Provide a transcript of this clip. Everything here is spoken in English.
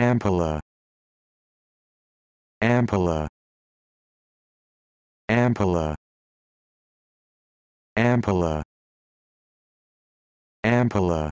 Ampulla. Ampulla. Ampulla. Ampulla. Ampulla.